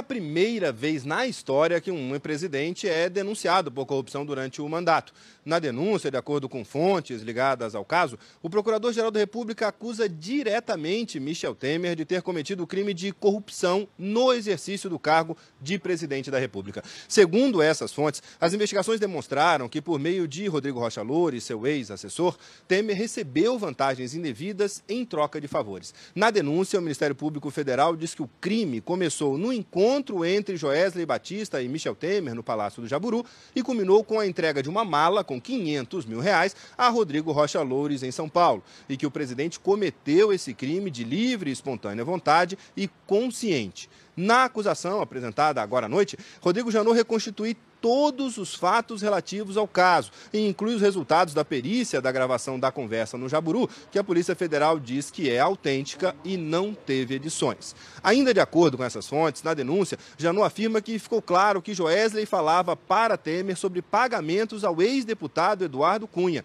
a primeira vez na história que um presidente é denunciado por corrupção durante o mandato. Na denúncia, de acordo com fontes ligadas ao caso, o Procurador-Geral da República acusa diretamente Michel Temer de ter cometido o crime de corrupção no exercício do cargo de presidente da República. Segundo essas fontes, as investigações demonstraram que, por meio de Rodrigo Rocha Loura seu ex-assessor, Temer recebeu vantagens indevidas em troca de favores. Na denúncia, o Ministério Público Federal diz que o crime começou no encontro encontro entre Joesley Batista e Michel Temer no Palácio do Jaburu e culminou com a entrega de uma mala com 500 mil reais a Rodrigo Rocha Loures, em São Paulo, e que o presidente cometeu esse crime de livre e espontânea vontade e consciente. Na acusação apresentada agora à noite, Rodrigo Janot reconstitui todos os fatos relativos ao caso e inclui os resultados da perícia da gravação da conversa no Jaburu, que a Polícia Federal diz que é autêntica e não teve edições. Ainda de acordo com essas fontes, na denúncia, Janot afirma que ficou claro que Joesley falava para Temer sobre pagamentos ao ex-deputado Eduardo Cunha.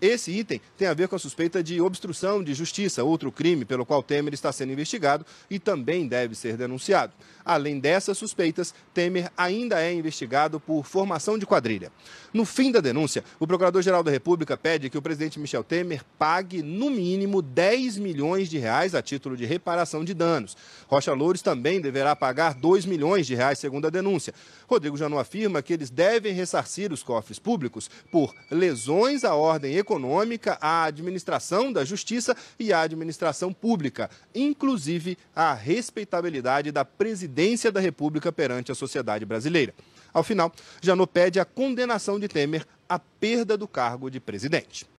Esse item tem a ver com a suspeita de obstrução de justiça, outro crime pelo qual Temer está sendo investigado e também deve ser denunciado. Além dessas suspeitas, Temer ainda é investigado por formação de quadrilha. No fim da denúncia, o Procurador-Geral da República pede que o presidente Michel Temer pague, no mínimo, 10 milhões de reais a título de reparação de danos. Rocha Loures também deverá pagar 2 milhões de reais, segundo a denúncia. Rodrigo Janu afirma que eles devem ressarcir os cofres públicos por lesões à ordem econômica econômica, a administração da justiça e a administração pública, inclusive a respeitabilidade da presidência da República perante a sociedade brasileira. Ao final, Janot pede a condenação de Temer à perda do cargo de presidente.